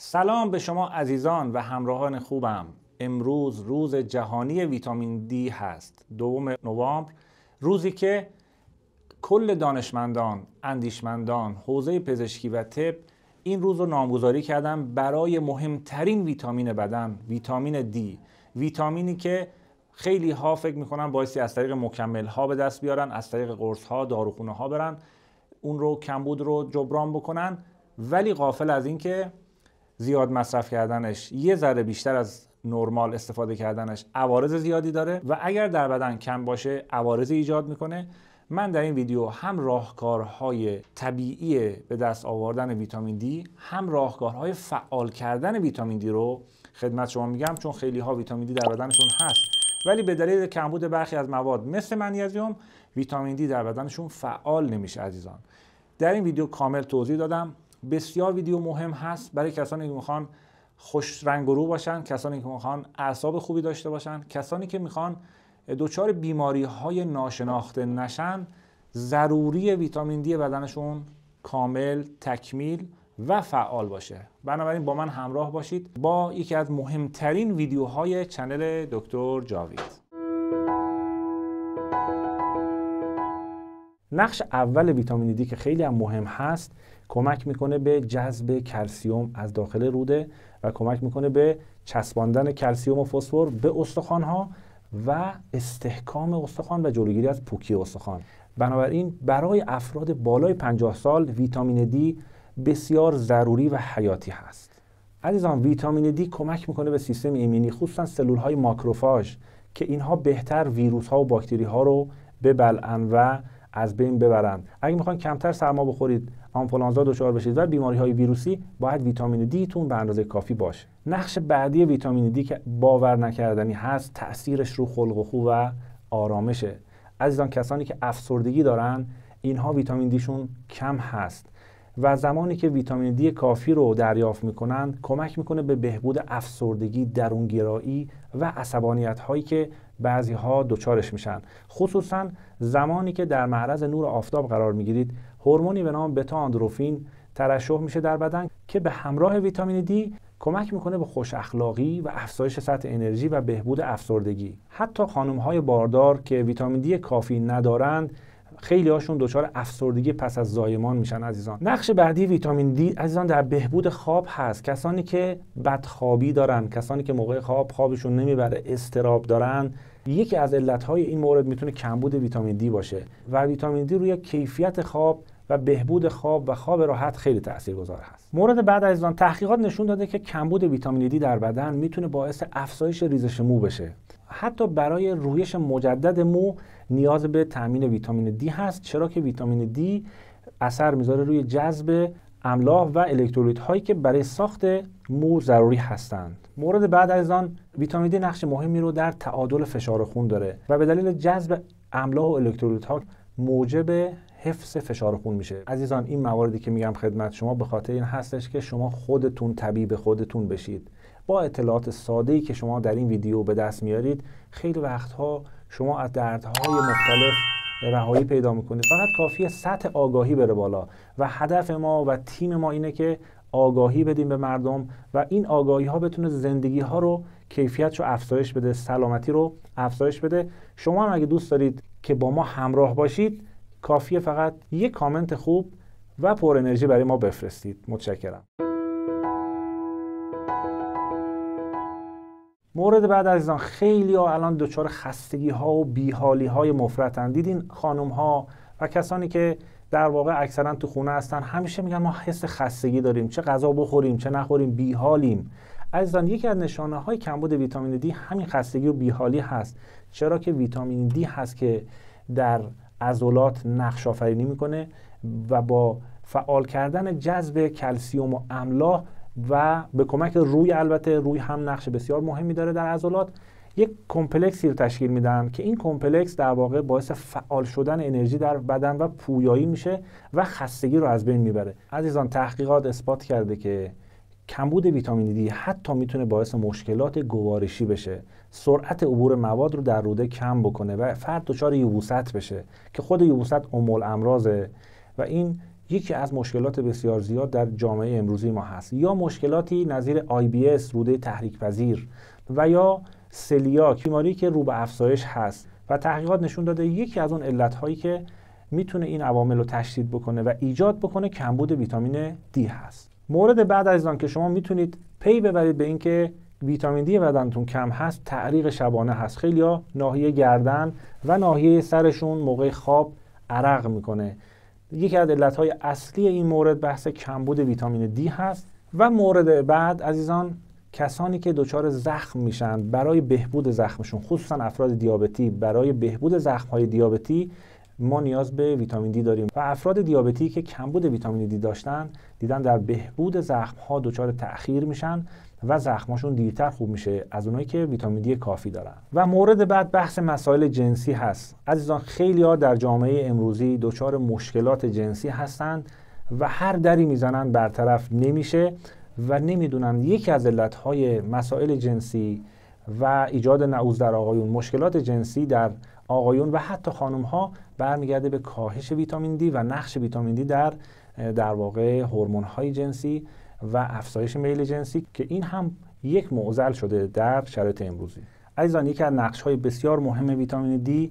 سلام به شما عزیزان و همراهان خوبم امروز روز جهانی ویتامین دی هست دوم نوامبر روزی که کل دانشمندان، اندیشمندان، حوزه پزشکی و طب این روز رو نامگذاری کردن برای مهمترین ویتامین بدن ویتامین دی ویتامینی که خیلی ها فکر میکنن بایستی از طریق مکمل ها به دست بیارن از طریق قرص ها داروخونه ها برن اون رو کمبود رو جبران بکنن ولی غافل از اینکه زیاد مصرف کردنش یه ذره بیشتر از نرمال استفاده کردنش عوارض زیادی داره و اگر در بدن کم باشه عوارض ایجاد میکنه من در این ویدیو هم راهکارهای طبیعی به دست آوردن ویتامین دی هم راهکارهای فعال کردن ویتامین دی رو خدمت شما میگم چون خیلی ها ویتامین دی در بدنشون هست ولی به دلیل کمبود برخی از مواد مثل منیزیم ویتامین دی در بدنشون فعال نمیشه عزیزان در این ویدیو کامل توضیح دادم بسیار ویدیو مهم هست برای کسانی که میخوان خوش رنگ رو باشن کسانی که میخوان اعصاب خوبی داشته باشن کسانی که میخوان دچار بیماری های ناشناخته نشن ضروری ویتامین دی بدنشون کامل تکمیل و فعال باشه بنابراین با من همراه باشید با یکی از مهمترین ویدیوهای چنل دکتر جاوید نقش اول ویتامین دی که خیلی هم مهم هست کمک میکنه به جذب کلسیوم از داخل روده و کمک میکنه به چسباندن کلسیوم و فسفر به ها و استحکام استخوان و جلوگیری از پوکی استخوان بنابراین برای افراد بالای 50 سال ویتامین دی بسیار ضروری و حیاتی هست عزیزان ویتامین دی کمک میکنه به سیستم ایمنی خصوصا سلول های ماکروفاژ که اینها بهتر ویروس ها و باکتری ها رو ببلعن و از بین ببرند اگه میخوان کمتر سرما بخورید آنفولانزا دچار بشید و بیماری های ویروسی باید ویتامین دی تون به اندازه کافی باشه نقش بعدی ویتامین دی که باور نکردنی هست تاثیرش رو خلق و خو و آرامشه عزیزان کسانی که افسردگی دارن اینها ویتامین دیشون کم هست و زمانی که ویتامین دی کافی رو دریافت میکنن کمک میکنه به بهبود افسردگی درونگرایی و عصبانیت هایی که بعضی ها دچارش میشن خصوصا زمانی که در معرض نور آفتاب قرار میگیرید هورمونی به نام بتا آندروفین ترشح میشه در بدن که به همراه ویتامین دی کمک میکنه به خوش اخلاقی و افزایش سطح انرژی و بهبود افسردگی حتی خانم های باردار که ویتامین دی کافی ندارند خیلی هاشون دچار افسردگی پس از زایمان میشن عزیزان نقش بعدی ویتامین دی عزیزان در بهبود خواب هست کسانی که بدخوابی دارن کسانی که موقع خواب خوابشون نمیبره استراب دارن یکی از علتهای این مورد میتونه کمبود ویتامین دی باشه و ویتامین دی روی کیفیت خواب و بهبود خواب و خواب راحت خیلی تاثیرگذار هست. مورد بعد از آن تحقیقات نشون داده که کمبود ویتامین دی در بدن میتونه باعث افزایش ریزش مو بشه. حتی برای رویش مجدد مو نیاز به تامین ویتامین دی هست چرا که ویتامین دی اثر میذاره روی جذب املاح و الکترولیت هایی که برای ساخت مو ضروری هستند. مورد بعد از آن ویتامین نقش مهمی رو در تعادل فشار خون داره و به دلیل جذب املاح و الکترولیت ها موجب حفظ فشار خون میشه عزیزان این مواردی که میگم خدمت شما به خاطر این هستش که شما خودتون طبیب خودتون بشید با اطلاعات ساده ای که شما در این ویدیو به دست میارید خیلی وقتها شما از دردهای مختلف رهایی پیدا میکنید فقط کافیه سطح آگاهی بره بالا و هدف ما و تیم ما اینه که آگاهی بدیم به مردم و این آگاهی ها بتونه زندگی ها رو کیفیت رو افزایش بده سلامتی رو افزایش بده شما هم اگه دوست دارید که با ما همراه باشید کافیه فقط یک کامنت خوب و پر انرژی برای ما بفرستید متشکرم مورد بعد عزیزان خیلی ها الان دچار خستگی ها و بیحالی های مفرتن دیدین خانم ها و کسانی که در واقع اکثرا تو خونه هستن همیشه میگن ما حس خستگی داریم چه غذا بخوریم چه نخوریم بیحالیم عزیزان یکی از نشانه های کمبود ویتامین دی همین خستگی و بیحالی هست چرا که ویتامین دی هست که در عضلات نقش آفرینی میکنه و با فعال کردن جذب کلسیوم و املاح و به کمک روی البته روی هم نقش بسیار مهمی داره در عضلات یک کمپلکسی رو تشکیل میدن که این کمپلکس در واقع باعث فعال شدن انرژی در بدن و پویایی میشه و خستگی رو از بین میبره عزیزان تحقیقات اثبات کرده که کمبود ویتامین دی حتی میتونه باعث مشکلات گوارشی بشه سرعت عبور مواد رو در روده کم بکنه و فرد دچار یبوست بشه که خود یبوست امول امراضه و این یکی از مشکلات بسیار زیاد در جامعه امروزی ما هست یا مشکلاتی نظیر اس روده تحریک پذیر و یا سلیاک بیماری که رو به افزایش هست و تحقیقات نشون داده یکی از اون هایی که میتونه این عوامل رو تشدید بکنه و ایجاد بکنه کمبود ویتامین D هست مورد بعد از آن که شما میتونید پی ببرید به اینکه ویتامین دی بدنتون کم هست تعریق شبانه هست خیلی ها ناحیه گردن و ناحیه سرشون موقع خواب عرق میکنه یکی از علتهای اصلی این مورد بحث کمبود ویتامین دی هست و مورد بعد عزیزان کسانی که دچار زخم میشن برای بهبود زخمشون خصوصا افراد دیابتی برای بهبود زخم های دیابتی ما نیاز به ویتامین دی داریم و افراد دیابتی که کمبود ویتامین دی داشتن دیدن در بهبود زخم ها دچار تاخیر میشن و زخمشون دیرتر خوب میشه از اونایی که ویتامین دی کافی دارن و مورد بعد بحث مسائل جنسی هست عزیزان خیلی ها در جامعه امروزی دچار مشکلات جنسی هستند و هر دری میزنن برطرف نمیشه و نمیدونم یکی از علتهای مسائل جنسی و ایجاد نعوز در آقایون مشکلات جنسی در آقایون و حتی خانم ها برمیگرده به کاهش ویتامین دی و نقش ویتامین دی در در واقع هورمون های جنسی و افزایش میل جنسی که این هم یک معضل شده در شرایط امروزی عزیزان یکی از نقش های بسیار مهم ویتامین دی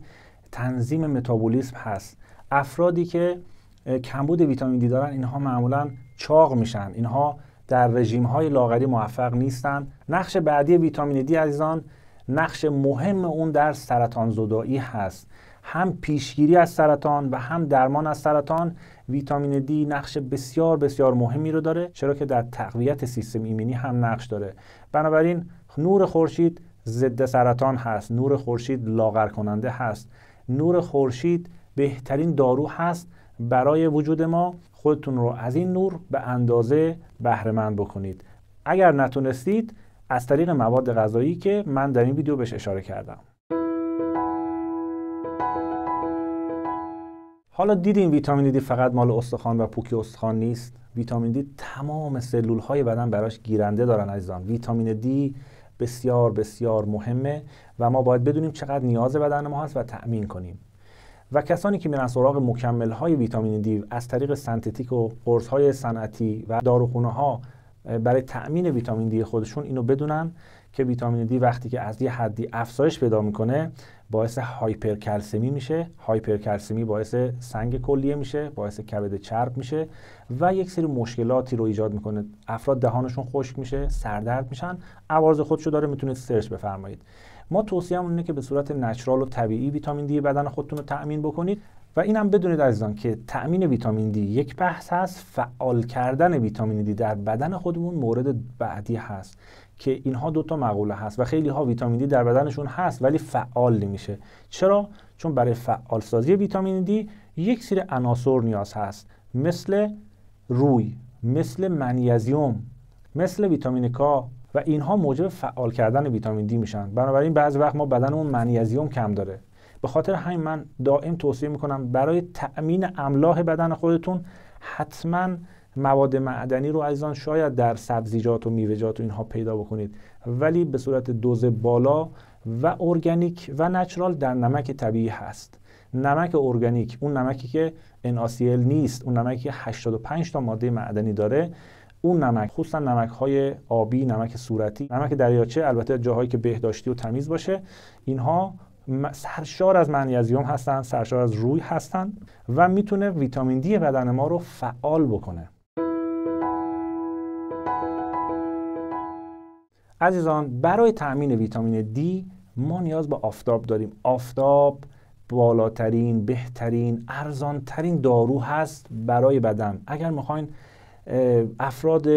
تنظیم متابولیسم هست افرادی که کمبود ویتامین دی دارن اینها معمولا چاق میشن اینها در رژیم های لاغری موفق نیستند نقش بعدی ویتامین دی عزیزان نقش مهم اون در سرطان زدایی هست هم پیشگیری از سرطان و هم درمان از سرطان ویتامین دی نقش بسیار بسیار مهمی رو داره چرا که در تقویت سیستم ایمنی هم نقش داره بنابراین نور خورشید ضد سرطان هست نور خورشید لاغر کننده هست نور خورشید بهترین دارو هست برای وجود ما خودتون رو از این نور به اندازه بهرهمند بکنید اگر نتونستید از طریق مواد غذایی که من در این ویدیو بهش اشاره کردم حالا دیدیم ویتامین دی فقط مال استخوان و پوکی استخوان نیست ویتامین دی تمام سلول های بدن براش گیرنده دارن عزیزان ویتامین دی بسیار بسیار مهمه و ما باید بدونیم چقدر نیاز بدن ما هست و تأمین کنیم و کسانی که میرن سراغ مکمل های ویتامین دی از طریق سنتتیک و قرص های صنعتی و داروخونه ها برای تأمین ویتامین دی خودشون اینو بدونن که ویتامین دی وقتی که از یه حدی افزایش پیدا میکنه باعث هایپرکلسمی میشه هایپرکلسمی باعث سنگ کلیه میشه باعث کبد چرب میشه و یک سری مشکلاتی رو ایجاد میکنه افراد دهانشون خشک میشه سردرد میشن عوارض خودشو داره میتونید سرچ بفرمایید ما توصیه‌مون اینه که به صورت نچرال و طبیعی ویتامین دی بدن خودتون رو تأمین بکنید و این هم بدونید عزیزان که تأمین ویتامین دی یک بحث هست فعال کردن ویتامین دی در بدن خودمون مورد بعدی هست که اینها دوتا مقوله هست و خیلی ها ویتامین دی در بدنشون هست ولی فعال نمیشه چرا چون برای فعال سازی ویتامین دی یک سری عناصر نیاز هست مثل روی مثل منیزیم مثل ویتامین کا و اینها موجب فعال کردن ویتامین دی میشن بنابراین بعضی وقت ما بدنمون منیزیم کم داره به خاطر همین من دائم توصیه میکنم برای تأمین املاح بدن خودتون حتما مواد معدنی رو عزیزان شاید در سبزیجات و میوه‌جات و اینها پیدا بکنید ولی به صورت دوز بالا و ارگانیک و نچرال در نمک طبیعی هست نمک ارگانیک اون نمکی که NaCl نیست اون نمکی که 85 تا ماده معدنی داره اون نمک خصوصا نمک های آبی نمک صورتی نمک دریاچه البته جاهایی که بهداشتی و تمیز باشه اینها سرشار از منیزیم هستن سرشار از روی هستن و میتونه ویتامین دی بدن ما رو فعال بکنه عزیزان برای تأمین ویتامین دی ما نیاز به آفتاب داریم آفتاب بالاترین بهترین ارزانترین دارو هست برای بدن اگر میخواین افراد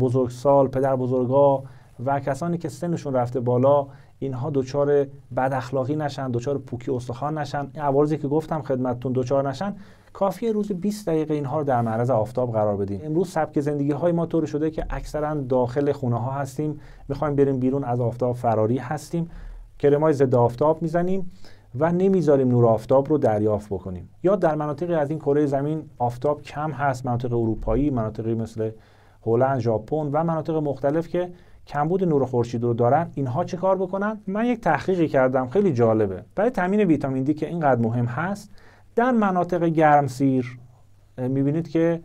بزرگسال پدر بزرگا و کسانی که سنشون رفته بالا اینها دچار بد اخلاقی نشن دچار پوکی استخوان نشن عوارضی که گفتم خدمتتون دچار نشن کافیه روز 20 دقیقه اینها رو در معرض آفتاب قرار بدیم امروز سبک زندگی های ما طوری شده که اکثرا داخل خونه ها هستیم میخوایم بریم بیرون از آفتاب فراری هستیم کرمای ضد آفتاب میزنیم و نمیذاریم نور آفتاب رو دریافت بکنیم یا در مناطقی از این کره زمین آفتاب کم هست مناطق اروپایی مناطقی مثل هلند ژاپن و مناطق مختلف که کمبود نور خورشید رو دارن اینها چه کار بکنن من یک تحقیقی کردم خیلی جالبه برای تامین ویتامین دی که اینقدر مهم هست در مناطق گرمسیر میبینید که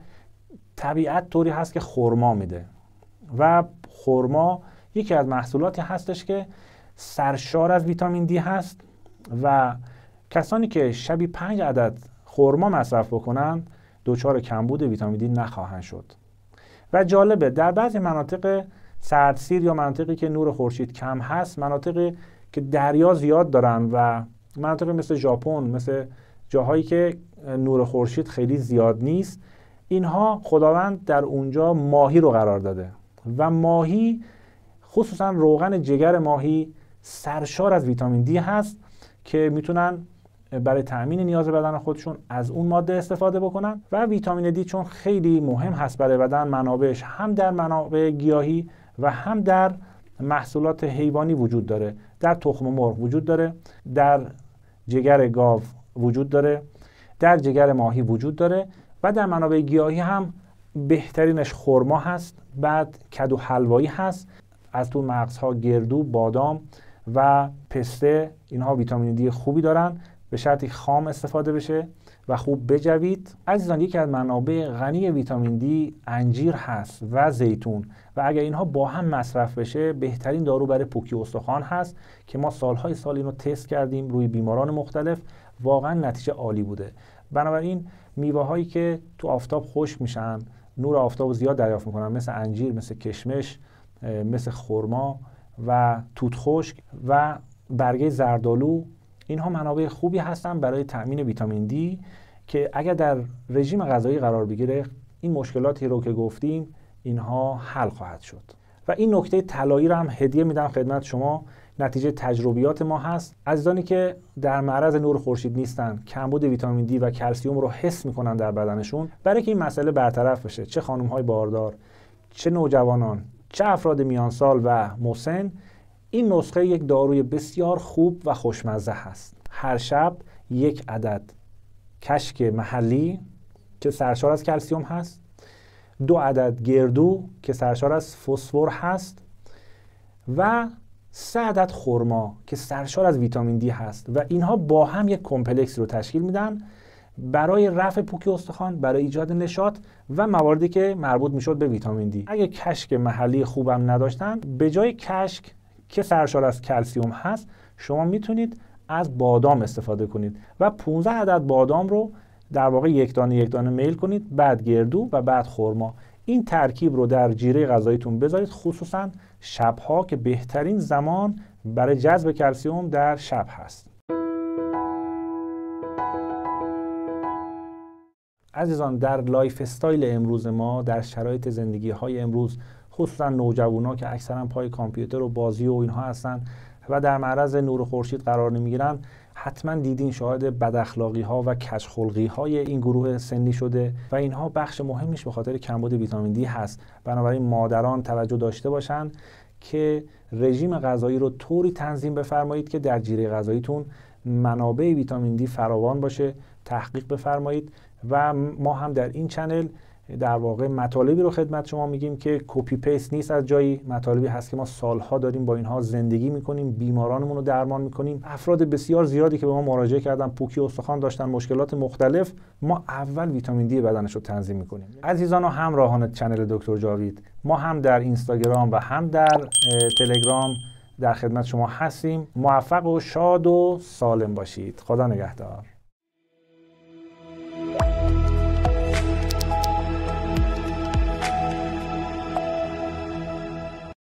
طبیعت طوری هست که خرما میده و خرما یکی از محصولاتی هستش که سرشار از ویتامین دی هست و کسانی که شبی پنج عدد خورما مصرف بکنند دچار کمبود ویتامین دی نخواهند شد و جالبه در بعضی مناطق سردسیر یا مناطقی که نور خورشید کم هست مناطقی که دریا زیاد دارن و مناطقی مثل ژاپن مثل جاهایی که نور خورشید خیلی زیاد نیست اینها خداوند در اونجا ماهی رو قرار داده و ماهی خصوصا روغن جگر ماهی سرشار از ویتامین دی هست که میتونن برای تامین نیاز بدن خودشون از اون ماده استفاده بکنن و ویتامین دی چون خیلی مهم هست برای بدن منابعش هم در منابع گیاهی و هم در محصولات حیوانی وجود داره در تخم مرغ وجود داره در جگر گاو وجود داره در جگر ماهی وجود داره و در منابع گیاهی هم بهترینش خرما هست بعد کدو حلوایی هست از تو مغزها گردو بادام و پسته اینها ویتامین دی خوبی دارن به شرطی خام استفاده بشه و خوب بجوید عزیزان یکی از منابع غنی ویتامین دی انجیر هست و زیتون و اگر اینها با هم مصرف بشه بهترین دارو برای پوکی استخوان هست که ما سالهای سال اینو تست کردیم روی بیماران مختلف واقعا نتیجه عالی بوده بنابراین میوه که تو آفتاب خشک میشن نور آفتاب زیاد دریافت میکنن مثل انجیر مثل کشمش مثل خرما و توت خشک و برگه زردالو اینها منابع خوبی هستن برای تامین ویتامین دی که اگر در رژیم غذایی قرار بگیره این مشکلاتی رو که گفتیم اینها حل خواهد شد و این نکته طلایی رو هم هدیه میدم خدمت شما نتیجه تجربیات ما هست عزیزانی که در معرض نور خورشید نیستن کمبود ویتامین دی و کلسیوم رو حس میکنن در بدنشون برای که این مسئله برطرف بشه چه خانم های باردار چه نوجوانان چه افراد میانسال و موسن، این نسخه یک داروی بسیار خوب و خوشمزه هست هر شب یک عدد کشک محلی که سرشار از کلسیوم هست دو عدد گردو که سرشار از فسفر هست و سه عدد خورما که سرشار از ویتامین دی هست و اینها با هم یک کمپلکس رو تشکیل میدن برای رفع پوکی استخوان برای ایجاد نشاط و مواردی که مربوط میشد به ویتامین دی اگه کشک محلی خوبم نداشتن به جای کشک که سرشار از کلسیوم هست شما میتونید از بادام استفاده کنید و 15 عدد بادام رو در واقع یک دانه یک دانه میل کنید بعد گردو و بعد خرما این ترکیب رو در جیره غذاییتون بذارید خصوصا شبها که بهترین زمان برای جذب کلسیوم در شب هست عزیزان در لایف استایل امروز ما در شرایط زندگی های امروز خصوصا نوجوانا که اکثرا پای کامپیوتر و بازی و اینها هستن و در معرض نور خورشید قرار گیرند حتما دیدین شاهد بداخلاقی ها و کشخلقی های این گروه سنی شده و اینها بخش مهمیش به خاطر کمبود ویتامین دی هست بنابراین مادران توجه داشته باشند که رژیم غذایی رو طوری تنظیم بفرمایید که در جیره غذاییتون منابع ویتامین دی فراوان باشه تحقیق بفرمایید و ما هم در این چنل در واقع مطالبی رو خدمت شما میگیم که کپی پیست نیست از جایی مطالبی هست که ما سالها داریم با اینها زندگی میکنیم بیمارانمون رو درمان میکنیم افراد بسیار زیادی که به ما مراجعه کردن پوکی استخوان داشتن مشکلات مختلف ما اول ویتامین دی بدنش رو تنظیم میکنیم عزیزان و همراهان چنل دکتر جاوید ما هم در اینستاگرام و هم در تلگرام در خدمت شما هستیم موفق و شاد و سالم باشید خدا نگهدار